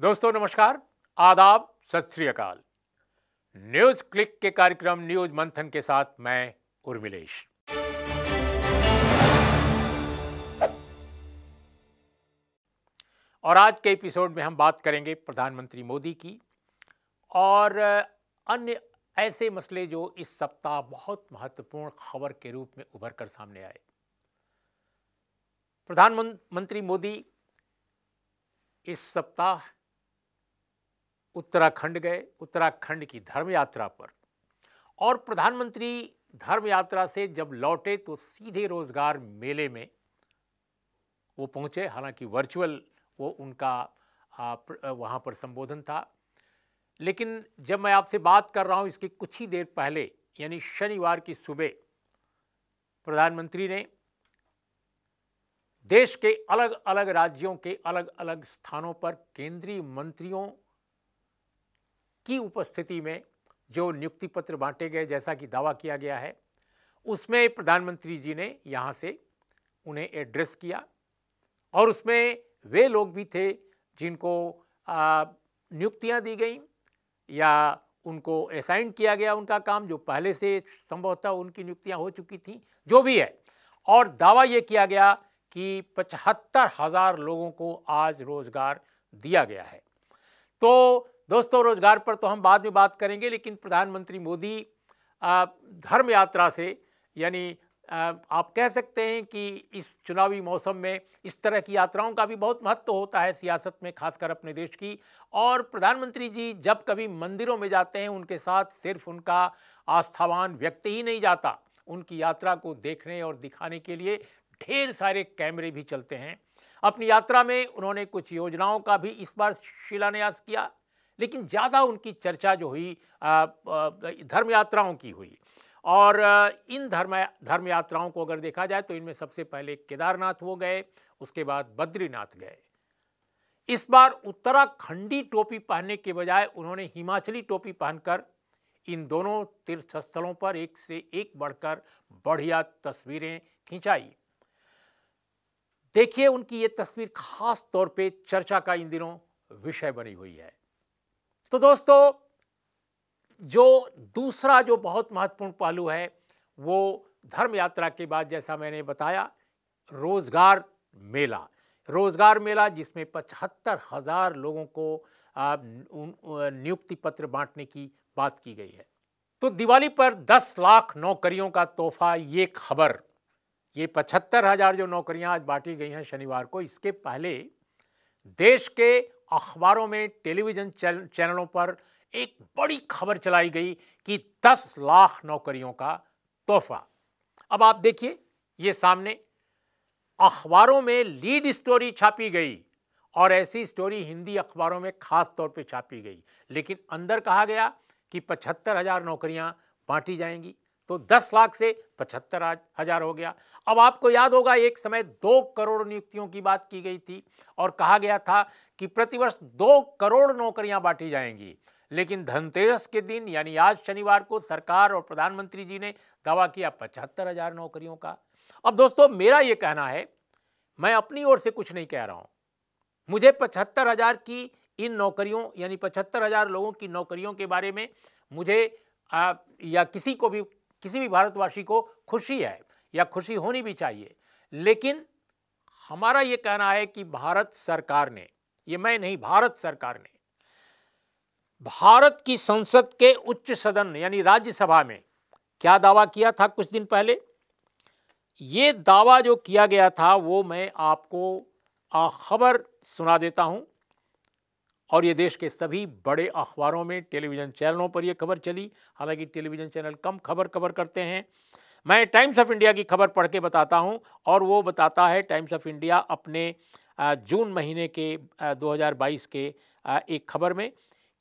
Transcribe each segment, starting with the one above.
दोस्तों नमस्कार आदाब सत श्री अकाल न्यूज क्लिक के कार्यक्रम न्यूज मंथन के साथ मैं उर्मिलेश और आज के एपिसोड में हम बात करेंगे प्रधानमंत्री मोदी की और अन्य ऐसे मसले जो इस सप्ताह बहुत महत्वपूर्ण खबर के रूप में उभर कर सामने आए प्रधानमंत्री मोदी इस सप्ताह उत्तराखंड गए उत्तराखंड की धर्म यात्रा पर और प्रधानमंत्री धर्म यात्रा से जब लौटे तो सीधे रोजगार मेले में वो पहुंचे हालांकि वर्चुअल वो उनका वहां पर संबोधन था लेकिन जब मैं आपसे बात कर रहा हूं इसके कुछ ही देर पहले यानी शनिवार की सुबह प्रधानमंत्री ने देश के अलग अलग राज्यों के अलग अलग स्थानों पर केंद्रीय मंत्रियों की उपस्थिति में जो नियुक्ति पत्र बांटे गए जैसा कि दावा किया गया है उसमें प्रधानमंत्री जी ने यहाँ से उन्हें एड्रेस किया और उसमें वे लोग भी थे जिनको नियुक्तियाँ दी गई या उनको असाइन किया गया उनका काम जो पहले से संभवतः उनकी नियुक्तियाँ हो चुकी थी जो भी है और दावा ये किया गया कि पचहत्तर हज़ार लोगों को आज रोज़गार दिया गया है तो दोस्तों रोजगार पर तो हम बाद में बात करेंगे लेकिन प्रधानमंत्री मोदी धर्म यात्रा से यानी आप कह सकते हैं कि इस चुनावी मौसम में इस तरह की यात्राओं का भी बहुत महत्व होता है सियासत में खासकर अपने देश की और प्रधानमंत्री जी जब कभी मंदिरों में जाते हैं उनके साथ सिर्फ उनका आस्थावान व्यक्ति ही नहीं जाता उनकी यात्रा को देखने और दिखाने के लिए ढेर सारे कैमरे भी चलते हैं अपनी यात्रा में उन्होंने कुछ योजनाओं का भी इस बार शिलान्यास किया लेकिन ज़्यादा उनकी चर्चा जो हुई धर्म यात्राओं की हुई और इन धर्म धर्म यात्राओं को अगर देखा जाए तो इनमें सबसे पहले केदारनाथ वो गए उसके बाद बद्रीनाथ गए इस बार उत्तराखंडी टोपी पहनने के बजाय उन्होंने हिमाचली टोपी पहनकर इन दोनों तीर्थस्थलों पर एक से एक बढ़कर बढ़िया तस्वीरें खिंचाई देखिए उनकी ये तस्वीर खास तौर पे चर्चा का इन दिनों विषय बनी हुई है तो दोस्तों जो दूसरा जो बहुत महत्वपूर्ण पहलू है वो धर्म यात्रा के बाद जैसा मैंने बताया रोज़गार मेला रोज़गार मेला जिसमें पचहत्तर हज़ार लोगों को नियुक्ति पत्र बांटने की बात की गई है तो दिवाली पर 10 लाख नौकरियों का तोहफा ये खबर ये पचहत्तर हज़ार जो नौकरियां आज बांटी गई हैं शनिवार को इसके पहले देश के अखबारों में टेलीविज़न चैनलों पर एक बड़ी खबर चलाई गई कि 10 लाख नौकरियों का तोहफा अब आप देखिए ये सामने अखबारों में लीड स्टोरी छापी गई और ऐसी स्टोरी हिंदी अखबारों में खास तौर पे छापी गई लेकिन अंदर कहा गया कि पचहत्तर हज़ार नौकरियां बांटी जाएंगी तो 10 लाख से पचहत्तर हजार हो गया अब आपको याद होगा एक समय दो करोड़ नियुक्तियों की बात की गई थी और कहा गया था कि प्रतिवर्ष दो करोड़ नौकरियां बांटी जाएंगी लेकिन धनतेरस के दिन यानी आज शनिवार को सरकार और प्रधानमंत्री जी ने दावा किया पचहत्तर हजार नौकरियों का अब दोस्तों मेरा यह कहना है मैं अपनी ओर से कुछ नहीं कह रहा हूं मुझे पचहत्तर हजार की इन नौकरियों यानी पचहत्तर हजार लोगों की नौकरियों के बारे में मुझे आ, या किसी को भी किसी भी भारतवासी को खुशी है या खुशी होनी भी चाहिए लेकिन हमारा ये कहना है कि भारत सरकार ने ये मैं नहीं भारत सरकार ने भारत की संसद के उच्च सदन यानी राज्यसभा में क्या दावा किया था कुछ दिन पहले ये दावा जो किया गया था वो मैं आपको खबर सुना देता हूं और ये देश के सभी बड़े अखबारों में टेलीविज़न चैनलों पर यह खबर चली हालांकि टेलीविज़न चैनल कम खबर कवर करते हैं मैं टाइम्स ऑफ इंडिया की खबर पढ़ के बताता हूँ और वो बताता है टाइम्स ऑफ इंडिया अपने जून महीने के 2022 के एक खबर में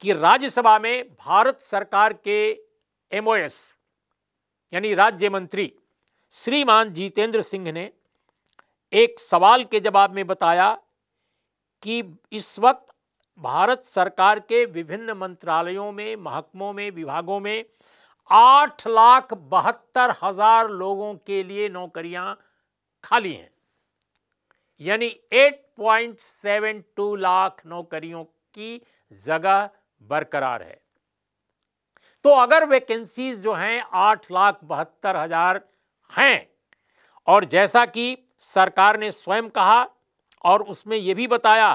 कि राज्यसभा में भारत सरकार के एमओएस यानी राज्य मंत्री श्रीमान जितेंद्र सिंह ने एक सवाल के जवाब में बताया कि इस वक्त भारत सरकार के विभिन्न मंत्रालयों में महकमों में विभागों में आठ लाख बहत्तर हजार लोगों के लिए नौकरियां खाली हैं यानी 8.72 लाख नौकरियों की जगह बरकरार है तो अगर वैकेंसीज जो हैं आठ लाख बहत्तर हजार हैं और जैसा कि सरकार ने स्वयं कहा और उसमें यह भी बताया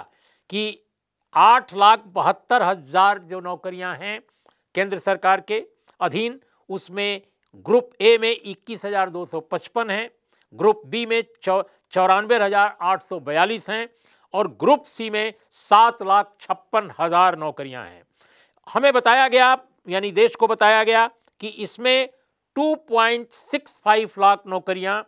कि आठ लाख बहत्तर हज़ार जो नौकरियां हैं केंद्र सरकार के अधीन उसमें ग्रुप ए में इक्कीस हज़ार दो सौ पचपन हैं ग्रुप बी में चौ चौरानवे हज़ार आठ सौ बयालीस हैं और ग्रुप सी में सात लाख छप्पन हज़ार नौकरियां हैं हमें बताया गया यानी देश को बताया गया कि इसमें 2.65 लाख नौकरियां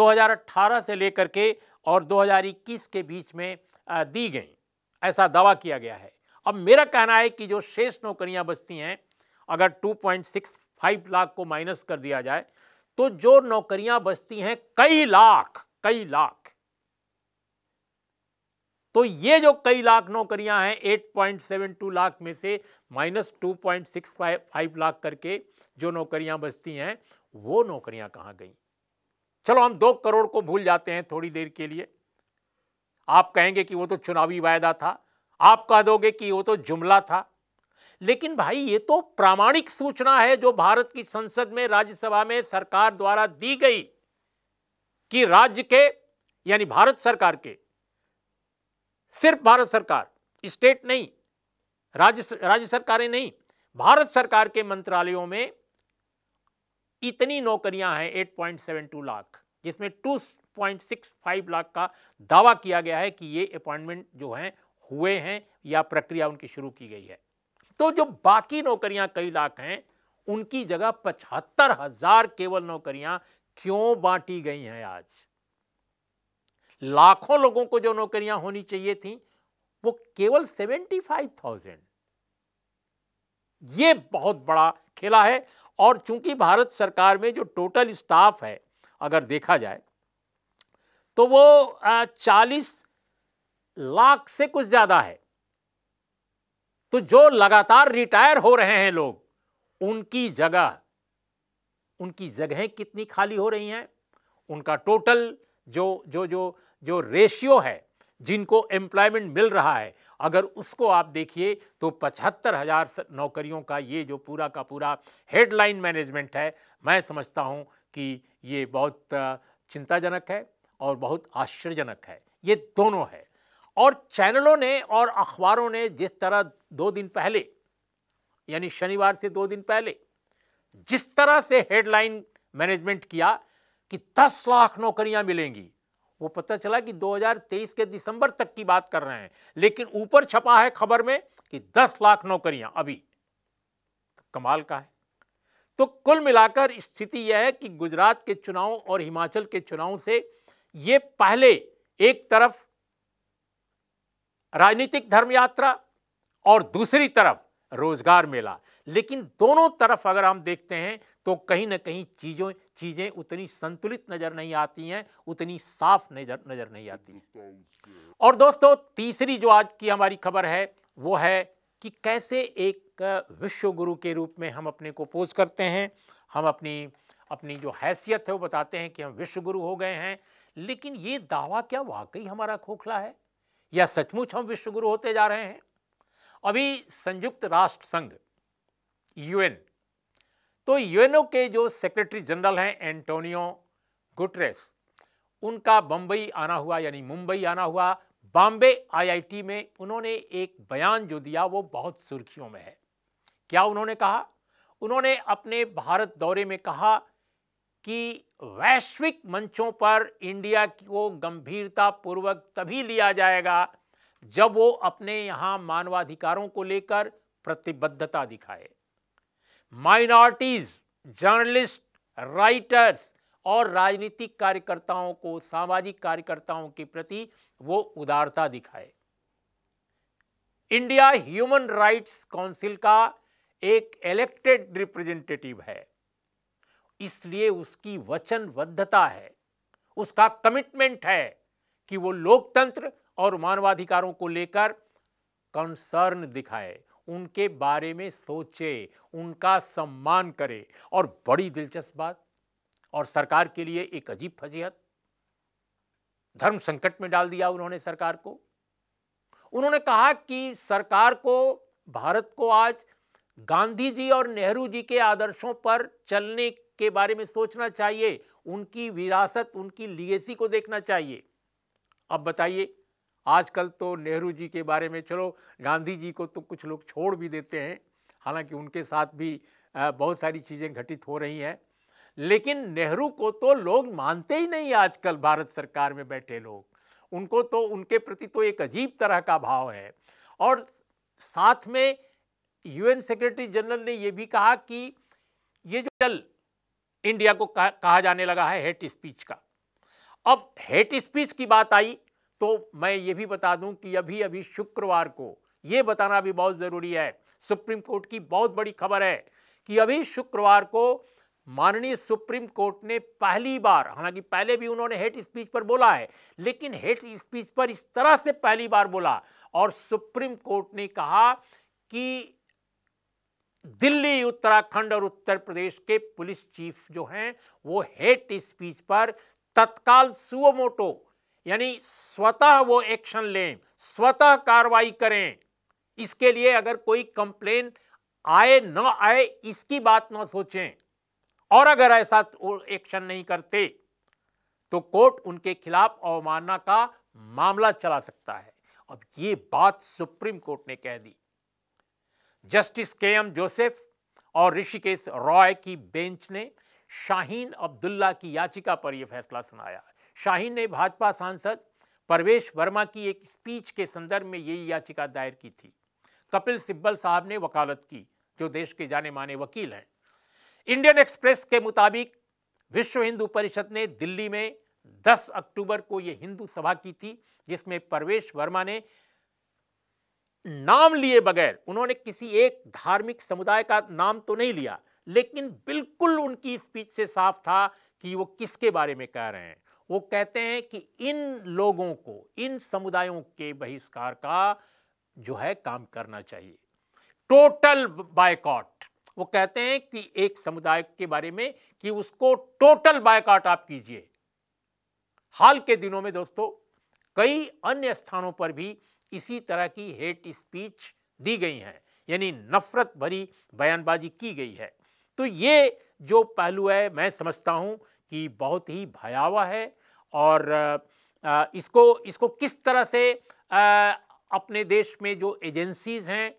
2018 से लेकर के और 2021 के बीच में दी गई ऐसा दावा किया गया है अब मेरा कहना है कि जो शेष नौकरियां बचती हैं अगर 2.65 लाख को माइनस कर दिया जाए तो जो नौकरियां बचती हैं कई लाख कई लाख तो ये जो कई लाख नौकरियां हैं 8.72 लाख में से माइनस 2.65 लाख करके जो नौकरियां बचती हैं वो नौकरियां कहां गई चलो हम दो करोड़ को भूल जाते हैं थोड़ी देर के लिए आप कहेंगे कि वो तो चुनावी वायदा था आप कह दोगे कि वो तो जुमला था लेकिन भाई ये तो प्रामाणिक सूचना है जो भारत की संसद में राज्यसभा में सरकार द्वारा दी गई कि राज्य के यानी भारत सरकार के सिर्फ भारत सरकार स्टेट नहीं राज्य राज्य सरकारें नहीं भारत सरकार के मंत्रालयों में इतनी नौकरियां हैं 8.72 लाख जिसमें 2.65 लाख का दावा किया गया है कि ये अपॉइंटमेंट जो हैं हुए हैं या प्रक्रिया उनकी शुरू की गई है तो जो बाकी नौकरियां कई लाख हैं उनकी जगह पचहत्तर हजार केवल नौकरियां क्यों बांटी गई हैं आज लाखों लोगों को जो नौकरियां होनी चाहिए थी वो केवल सेवेंटी फाइव थाउजेंड ये बहुत बड़ा खेला है और चूंकि भारत सरकार में जो टोटल स्टाफ है अगर देखा जाए तो वो चालीस लाख से कुछ ज़्यादा है तो जो लगातार रिटायर हो रहे हैं लोग उनकी जगह उनकी जगहें कितनी खाली हो रही हैं उनका टोटल जो जो जो जो रेशियो है जिनको एम्प्लॉयमेंट मिल रहा है अगर उसको आप देखिए तो पचहत्तर हज़ार नौकरियों का ये जो पूरा का पूरा हेडलाइन मैनेजमेंट है मैं समझता हूं कि ये बहुत चिंताजनक है और बहुत आश्चर्यजनक है ये दोनों है और चैनलों ने और अखबारों ने जिस तरह दो दिन पहले यानी शनिवार से दो दिन पहले जिस तरह से हेडलाइन मैनेजमेंट किया कि 10 लाख नौकरियां मिलेंगी वो पता चला कि 2023 के दिसंबर तक की बात कर रहे हैं लेकिन ऊपर छपा है खबर में कि 10 लाख नौकरियां अभी कमाल का है तो कुल मिलाकर स्थिति यह है कि गुजरात के चुनाव और हिमाचल के चुनाव से ये पहले एक तरफ राजनीतिक धर्म यात्रा और दूसरी तरफ रोजगार मेला लेकिन दोनों तरफ अगर हम देखते हैं तो कहीं ना कहीं चीज़ों चीज़ें उतनी संतुलित नज़र नहीं आती हैं उतनी साफ नज़र नज़र नहीं आती हैं और दोस्तों तीसरी जो आज की हमारी खबर है वो है कि कैसे एक विश्व गुरु के रूप में हम अपने को पोज करते हैं हम अपनी अपनी जो हैसियत है वो बताते हैं कि हम विश्व गुरु हो गए हैं लेकिन ये दावा क्या वाकई हमारा खोखला है या सचमुच हम विश्व गुरु होते जा रहे हैं अभी संयुक्त राष्ट्र संघ यूएन तो यूएनओ के जो सेक्रेटरी जनरल हैं एंटोनियो गुटरेस उनका बम्बई आना हुआ यानी मुंबई आना हुआ बॉम्बे आईआईटी में उन्होंने एक बयान जो दिया वो बहुत सुर्खियों में है क्या उन्होंने कहा उन्होंने अपने भारत दौरे में कहा कि वैश्विक मंचों पर इंडिया को गंभीरता पूर्वक तभी लिया जाएगा जब वो अपने यहां मानवाधिकारों को लेकर प्रतिबद्धता दिखाए माइनॉरिटीज जर्नलिस्ट राइटर्स और राजनीतिक कार्यकर्ताओं को सामाजिक कार्यकर्ताओं के प्रति वो उदारता दिखाए इंडिया ह्यूमन राइट्स काउंसिल का एक इलेक्टेड रिप्रेजेंटेटिव है इसलिए उसकी वचनबद्धता है उसका कमिटमेंट है कि वो लोकतंत्र और मानवाधिकारों को लेकर कंसर्न दिखाए उनके बारे में सोचे उनका सम्मान करे और बड़ी दिलचस्प बात और सरकार के लिए एक अजीब फजीहत धर्म संकट में डाल दिया उन्होंने सरकार को उन्होंने कहा कि सरकार को भारत को आज गांधी जी और नेहरू जी के आदर्शों पर चलने के बारे में सोचना चाहिए उनकी विरासत उनकी लीगेसी को देखना चाहिए अब बताइए आजकल तो नेहरू जी के बारे में चलो गांधी जी को तो कुछ लोग छोड़ भी देते हैं हालांकि उनके साथ भी बहुत सारी चीज़ें घटित हो रही हैं लेकिन नेहरू को तो लोग मानते ही नहीं आजकल भारत सरकार में बैठे लोग उनको तो उनके प्रति तो एक अजीब तरह का भाव है और साथ में यूएन सेक्रेटरी जनरल ने यह भी कहा कि ये जो चल इंडिया को कहा, कहा जाने लगा है हेट स्पीच का अब हेट स्पीच की बात आई तो मैं ये भी बता दूं कि अभी अभी शुक्रवार को ये बताना भी बहुत ज़रूरी है सुप्रीम कोर्ट की बहुत बड़ी खबर है कि अभी शुक्रवार को माननीय सुप्रीम कोर्ट ने पहली बार हालांकि पहले भी उन्होंने हेट स्पीच पर बोला है लेकिन हेट स्पीच पर इस तरह से पहली बार बोला और सुप्रीम कोर्ट ने कहा कि दिल्ली उत्तराखंड और उत्तर प्रदेश के पुलिस चीफ जो हैं वो हेट स्पीच पर तत्काल सुमोटो यानी स्वतः वो एक्शन लें स्वतः कार्रवाई करें इसके लिए अगर कोई कंप्लेन आए ना आए इसकी बात ना सोचें और अगर ऐसा एक्शन नहीं करते तो कोर्ट उनके खिलाफ अवमानना का मामला चला सकता है अब ये बात सुप्रीम कोर्ट ने कह दी जस्टिस के एम जोसेफ और ऋषिकेश रॉय की बेंच ने शाहीन अब्दुल्ला की याचिका पर यह फैसला सुनाया शाहीन ने भाजपा सांसद परवेश वर्मा की एक स्पीच के संदर्भ में यही याचिका दायर की थी कपिल सिब्बल साहब ने वकालत की जो देश के जाने माने वकील हैं इंडियन एक्सप्रेस के मुताबिक विश्व हिंदू परिषद ने दिल्ली में 10 अक्टूबर को यह हिंदू सभा की थी जिसमें परवेश वर्मा ने नाम लिए बगैर उन्होंने किसी एक धार्मिक समुदाय का नाम तो नहीं लिया लेकिन बिल्कुल उनकी स्पीच से साफ था कि वो किसके बारे में कह रहे हैं वो कहते हैं कि इन लोगों को इन समुदायों के बहिष्कार का जो है काम करना चाहिए टोटल बायकॉट वो कहते हैं कि एक समुदाय के बारे में कि उसको टोटल बायकाट आप कीजिए हाल के दिनों में दोस्तों कई अन्य स्थानों पर भी इसी तरह की हेट स्पीच दी गई हैं यानी नफरत भरी बयानबाजी की गई है तो ये जो पहलू है मैं समझता हूँ कि बहुत ही भयावह है और इसको इसको किस तरह से अपने देश में जो एजेंसीज हैं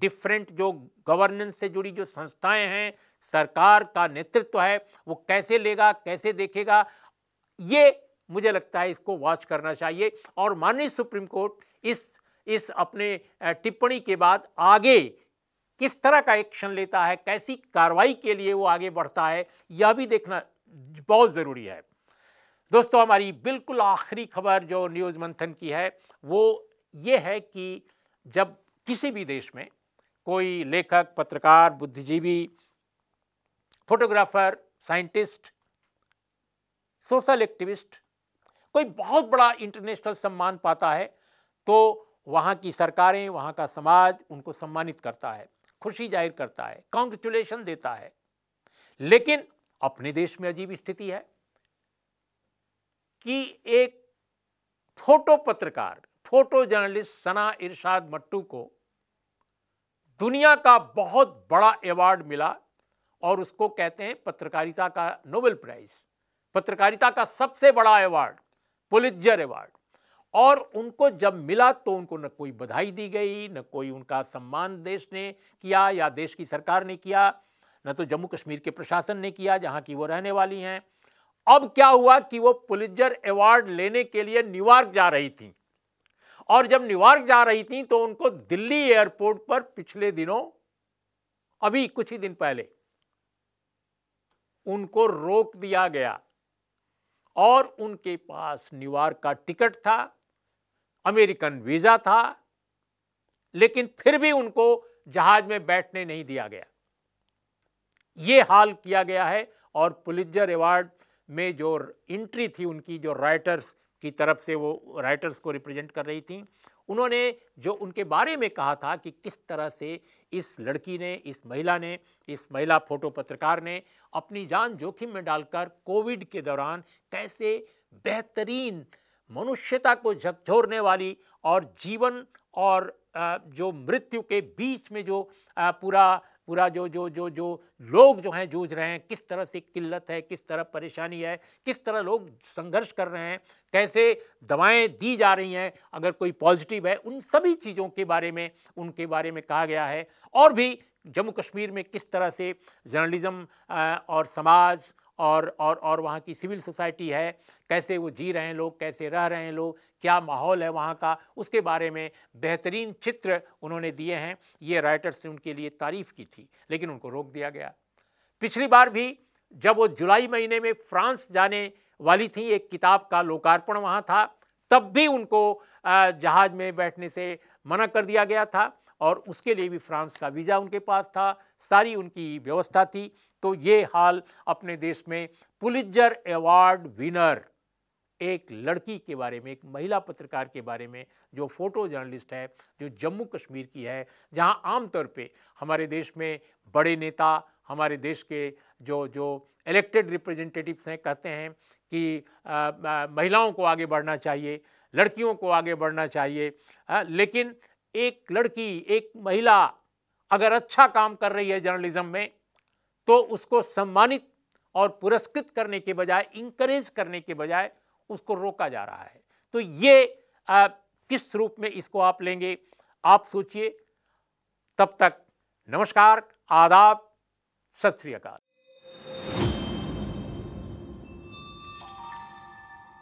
डिफरेंट जो गवर्नेंस से जुड़ी जो संस्थाएं हैं सरकार का नेतृत्व है वो कैसे लेगा कैसे देखेगा ये मुझे लगता है इसको वॉच करना चाहिए और माननीय सुप्रीम कोर्ट इस इस अपने टिप्पणी के बाद आगे किस तरह का एक्शन लेता है कैसी कार्रवाई के लिए वो आगे बढ़ता है यह भी देखना बहुत ज़रूरी है दोस्तों हमारी बिल्कुल आखिरी खबर जो न्यूज़ मंथन की है वो ये है कि जब किसी भी देश में कोई लेखक पत्रकार बुद्धिजीवी फोटोग्राफर साइंटिस्ट सोशल एक्टिविस्ट कोई बहुत बड़ा इंटरनेशनल सम्मान पाता है तो वहाँ की सरकारें वहाँ का समाज उनको सम्मानित करता है खुशी जाहिर करता है कॉन्ग्रेचुलेशन देता है लेकिन अपने देश में अजीब स्थिति है कि एक फोटो पत्रकार फोटो जर्नलिस्ट सना इरशाद मट्टू को दुनिया का बहुत बड़ा अवार्ड मिला और उसको कहते हैं पत्रकारिता का नोबेल प्राइज पत्रकारिता का सबसे बड़ा अवार्ड पुलिजर अवार्ड और उनको जब मिला तो उनको न कोई बधाई दी गई न कोई उनका सम्मान देश ने किया या देश की सरकार ने किया न तो जम्मू कश्मीर के प्रशासन ने किया जहाँ की वो रहने वाली हैं अब क्या हुआ कि वो पुलिजर अवार्ड लेने के लिए न्यूयॉर्क जा रही थी और जब न्यूयॉर्क जा रही थी तो उनको दिल्ली एयरपोर्ट पर पिछले दिनों अभी कुछ ही दिन पहले उनको रोक दिया गया और उनके पास न्यूयॉर्क का टिकट था अमेरिकन वीज़ा था लेकिन फिर भी उनको जहाज में बैठने नहीं दिया गया ये हाल किया गया है और पुलिजर अवार्ड में जो एंट्री थी उनकी जो राइटर्स की तरफ से वो राइटर्स को रिप्रेजेंट कर रही थी उन्होंने जो उनके बारे में कहा था कि किस तरह से इस लड़की ने इस महिला ने इस महिला फोटो पत्रकार ने अपनी जान जोखिम में डालकर कोविड के दौरान कैसे बेहतरीन मनुष्यता को झकझोरने वाली और जीवन और जो मृत्यु के बीच में जो पूरा पूरा जो जो जो जो लोग जो हैं जूझ रहे हैं किस तरह से किल्लत है किस तरह परेशानी है किस तरह लोग संघर्ष कर रहे हैं कैसे दवाएं दी जा रही हैं अगर कोई पॉजिटिव है उन सभी चीज़ों के बारे में उनके बारे में कहा गया है और भी जम्मू कश्मीर में किस तरह से जर्नलिज़म और समाज और और और वहाँ की सिविल सोसाइटी है कैसे वो जी रहे हैं लोग कैसे रह रहे हैं लोग क्या माहौल है वहाँ का उसके बारे में बेहतरीन चित्र उन्होंने दिए हैं ये राइटर्स ने उनके लिए तारीफ़ की थी लेकिन उनको रोक दिया गया पिछली बार भी जब वो जुलाई महीने में फ्रांस जाने वाली थी एक किताब का लोकार्पण वहाँ था तब भी उनको जहाज़ में बैठने से मना कर दिया गया था और उसके लिए भी फ्रांस का वीज़ा उनके पास था सारी उनकी व्यवस्था थी तो ये हाल अपने देश में पुलिजर अवार्ड विनर एक लड़की के बारे में एक महिला पत्रकार के बारे में जो फोटो जर्नलिस्ट है जो जम्मू कश्मीर की है जहां आमतौर पे हमारे देश में बड़े नेता हमारे देश के जो जो इलेक्टेड रिप्रेजेंटेटिव्स हैं कहते हैं कि आ, आ, महिलाओं को आगे बढ़ना चाहिए लड़कियों को आगे बढ़ना चाहिए आ, लेकिन एक लड़की एक महिला अगर अच्छा काम कर रही है जर्नलिज्म में तो उसको सम्मानित और पुरस्कृत करने के बजाय इंकरेज करने के बजाय उसको रोका जा रहा है तो ये आ, किस रूप में इसको आप लेंगे आप सोचिए तब तक नमस्कार आदाब सत श्री अकाल